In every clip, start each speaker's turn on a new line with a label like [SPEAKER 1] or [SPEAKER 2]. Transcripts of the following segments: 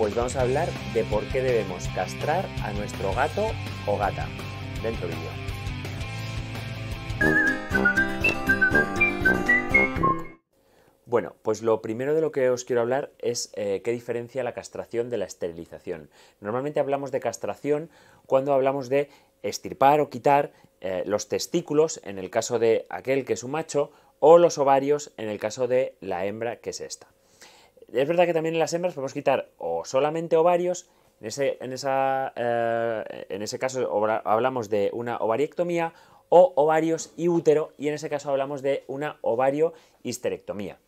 [SPEAKER 1] pues vamos a hablar de por qué debemos castrar a nuestro gato o gata. Dentro vídeo. Bueno, pues lo primero de lo que os quiero hablar es eh, qué diferencia la castración de la esterilización. Normalmente hablamos de castración cuando hablamos de estirpar o quitar eh, los testículos en el caso de aquel que es un macho o los ovarios en el caso de la hembra que es esta es verdad que también en las hembras podemos quitar o solamente ovarios, en ese, en esa, eh, en ese caso hablamos de una ovariectomía, o ovarios y útero, y en ese caso hablamos de una ovario histerectomía.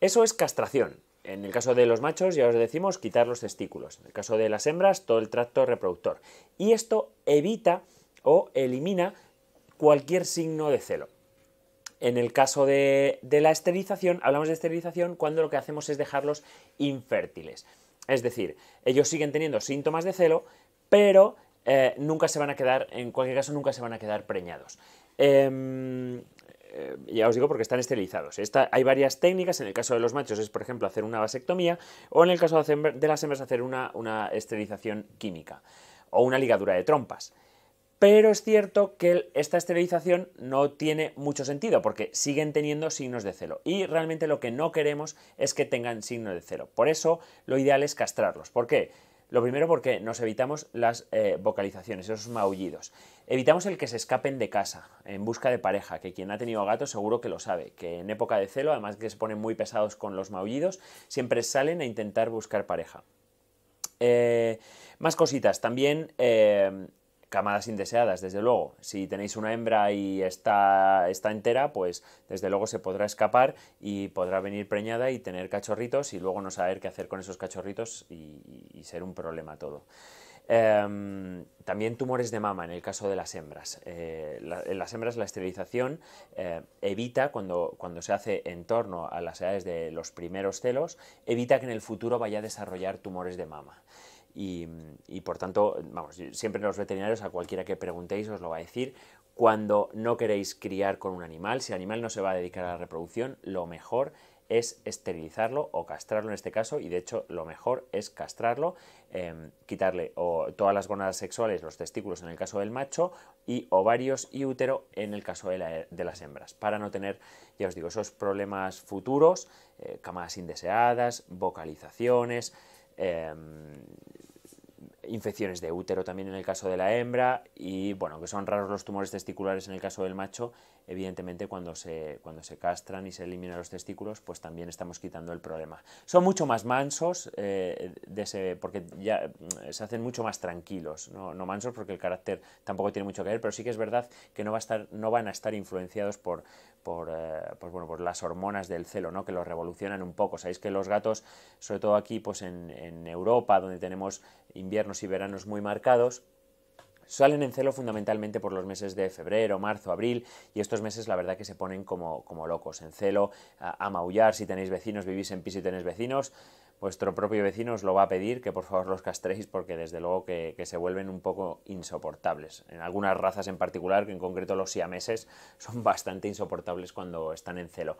[SPEAKER 1] Eso es castración. En el caso de los machos, ya os decimos, quitar los testículos. En el caso de las hembras, todo el tracto reproductor. Y esto evita o elimina cualquier signo de celo. En el caso de, la esterilización, hablamos de esterilización cuando lo que hacemos es dejarlos infértiles. Es decir, ellos siguen teniendo síntomas de celo, pero eh, nunca se van a quedar, en cualquier caso, nunca se van a quedar preñados. Em, eh, ya os digo porque están esterilizados. hay varias técnicas, en el caso de los machos es, por ejemplo, hacer una vasectomía o en el caso de las hembras hacer una esterilización química o una ligadura de trompas. Pero es cierto que esta esterilización no tiene mucho sentido porque siguen teniendo signos de celo y realmente lo que no queremos es que tengan signos de celo. Por eso lo ideal es castrarlos. ¿Por qué? Lo primero porque nos evitamos las eh, vocalizaciones, esos maullidos. Evitamos el que se escapen de casa en busca de pareja, que quien ha tenido gatos seguro que lo sabe, que en época de celo, además que se ponen muy pesados con los maullidos, siempre salen a intentar buscar pareja. Eh, más cositas, también... Eh, Camadas indeseadas, desde luego. Si tenéis una hembra y está, está entera, pues desde luego se podrá escapar y podrá venir preñada y tener cachorritos y luego no saber qué hacer con esos cachorritos y, ser un problema todo. Em, también tumores de mama en el caso de las hembras. Eh, en las hembras la esterilización eh, evita, cuando, cuando, se hace en torno a las edades de los primeros celos, evita que en el futuro vaya a desarrollar tumores de mama. Y, por tanto, vamos, siempre los veterinarios, a cualquiera que preguntéis, os lo va a decir. Cuando no queréis criar con un animal, si el animal no se va a dedicar a la reproducción, lo mejor es esterilizarlo o castrarlo en este caso, y de hecho lo mejor es castrarlo, em, quitarle todas las gónadas sexuales, los testículos en el caso del macho, y ovarios y útero en el caso de, las hembras, para no tener, ya os digo, esos problemas futuros, eh, camadas indeseadas, vocalizaciones, um, infecciones de útero también en el caso de la hembra y bueno, que son raros los tumores testiculares en el caso del macho, evidentemente cuando se, cuando se castran y se eliminan los testículos, pues también estamos quitando el problema. Son mucho más mansos, eh, porque ya mm, se hacen mucho más tranquilos, ¿no? mansos porque el carácter tampoco tiene mucho que ver, pero sí que es verdad que no, va a estar, no van a estar influenciados por, por, eh, pues bueno, por las hormonas del celo, ¿no? que los revolucionan un poco. Sabéis que los gatos, sobre todo aquí pues en Europa, donde tenemos inviernos y veranos muy marcados, salen en celo fundamentalmente por los meses de febrero, marzo, abril, y estos meses la verdad que se ponen como, como locos en celo, a, maullar, si tenéis vecinos, vivís en piso y tenéis vecinos, vuestro propio vecino os lo va a pedir que por favor los castréis porque desde luego que, se vuelven un poco insoportables. En algunas razas en particular, que en concreto los siameses, son bastante insoportables cuando están en celo.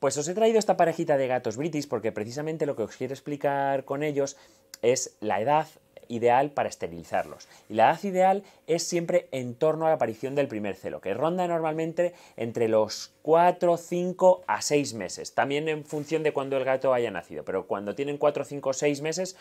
[SPEAKER 1] Pues os he traído esta parejita de gatos british porque precisamente lo que os quiero explicar con ellos es la edad ideal para esterilizarlos. Y la edad ideal es siempre en torno a la aparición del primer celo, que ronda normalmente entre los 4, 5 a 6 meses, también en función de cuando el gato haya nacido, pero cuando tienen 4, 5 o 6 meses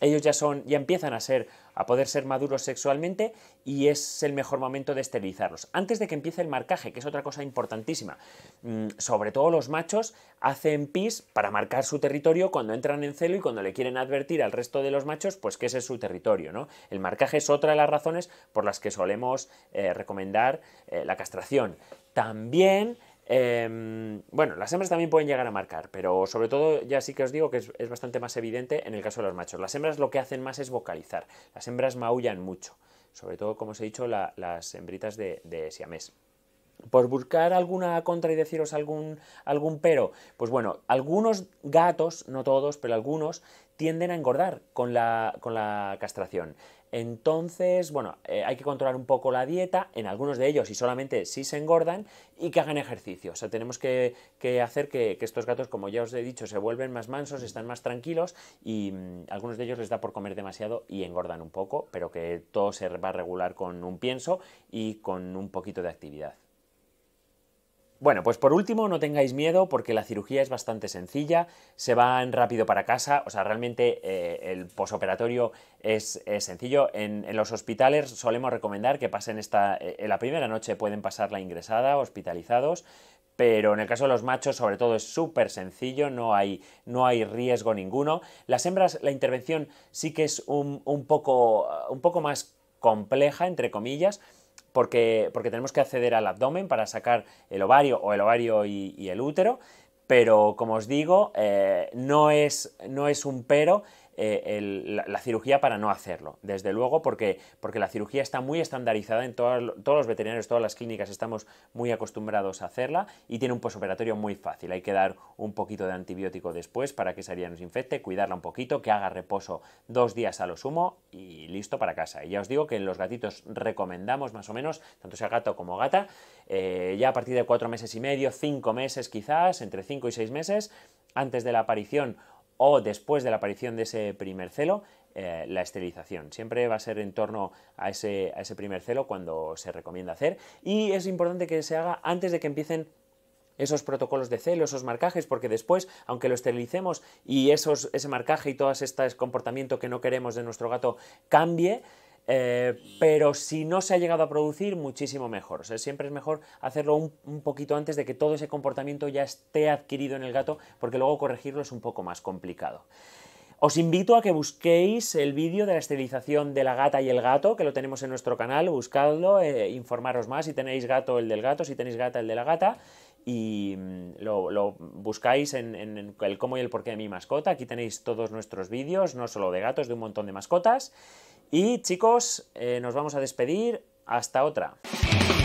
[SPEAKER 1] ellos ya son, ya empiezan a ser, a poder ser maduros sexualmente y es el mejor momento de esterilizarlos. Antes de que empiece el marcaje, que es otra cosa importantísima, mm, sobre todo los machos hacen pis para marcar su territorio cuando entran en celo y cuando le quieren advertir al resto de los machos, pues que ese es su territorio, ¿no? El marcaje es otra de las razones por las que solemos eh, recomendar eh, la castración. También Em, bueno, las hembras también pueden llegar a marcar, pero sobre todo ya sí que os digo que es, bastante más evidente en el caso de los machos. Las hembras lo que hacen más es vocalizar, las hembras maullan mucho, sobre todo, como os he dicho, las hembritas de, de siamés. Por buscar alguna contra y deciros algún, algún pero, pues bueno, algunos gatos, no todos, pero algunos, tienden a engordar con con la castración. Entonces, bueno, eh, hay que controlar un poco la dieta, en algunos de ellos y solamente si se engordan, y que hagan ejercicio. O sea, tenemos que, hacer que, estos gatos, como ya os he dicho, se vuelven más mansos, están más tranquilos y mm, algunos de ellos les da por comer demasiado y engordan un poco, pero que todo se va a regular con un pienso y con un poquito de actividad. Bueno, pues por último, no tengáis miedo porque la cirugía es bastante sencilla, se van rápido para casa, o sea, realmente eh, el posoperatorio es, sencillo. En, los hospitales solemos recomendar que pasen esta, eh, la primera noche pueden pasar la ingresada, hospitalizados, pero en el caso de los machos sobre todo es súper sencillo, no hay, no hay, riesgo ninguno. Las hembras, la intervención sí que es poco, un poco más compleja, entre comillas, porque, tenemos que acceder al abdomen para sacar el ovario o el ovario y, el útero, pero como os digo, eh, no es un pero, eh, la, cirugía para no hacerlo. Desde luego, porque, porque la cirugía está muy estandarizada en todos los veterinarios, todas las clínicas estamos muy acostumbrados a hacerla y tiene un posoperatorio muy fácil. Hay que dar un poquito de antibiótico después para que esa herida nos infecte, cuidarla un poquito, que haga reposo dos días a lo sumo y listo para casa. Y ya os digo que en los gatitos recomendamos más o menos, tanto sea gato como gata, eh, ya a partir de cuatro meses y medio, cinco meses quizás, entre cinco y seis meses, antes de la aparición o después de la aparición de ese primer celo, eh, la esterilización. Siempre va a ser en torno a ese, ese primer celo cuando se recomienda hacer. Y es importante que se haga antes de que empiecen esos protocolos de celo, esos marcajes, porque después, aunque lo esterilicemos y ese marcaje y todo este comportamiento que no queremos de nuestro gato cambie, eh, pero si no se ha llegado a producir, muchísimo mejor. siempre es mejor hacerlo un, poquito antes de que todo ese comportamiento ya esté adquirido en el gato, porque luego corregirlo es un poco más complicado. Os invito a que busquéis el vídeo de la esterilización de la gata y el gato, que lo tenemos en nuestro canal, buscadlo, eh, informaros más si tenéis gato el del gato, si tenéis gata el de la gata, y mm, lo, buscáis en, el cómo y el porqué de mi mascota. Aquí tenéis todos nuestros vídeos, no solo de gatos, de un montón de mascotas. Y chicos, eh, nos vamos a despedir. Hasta otra.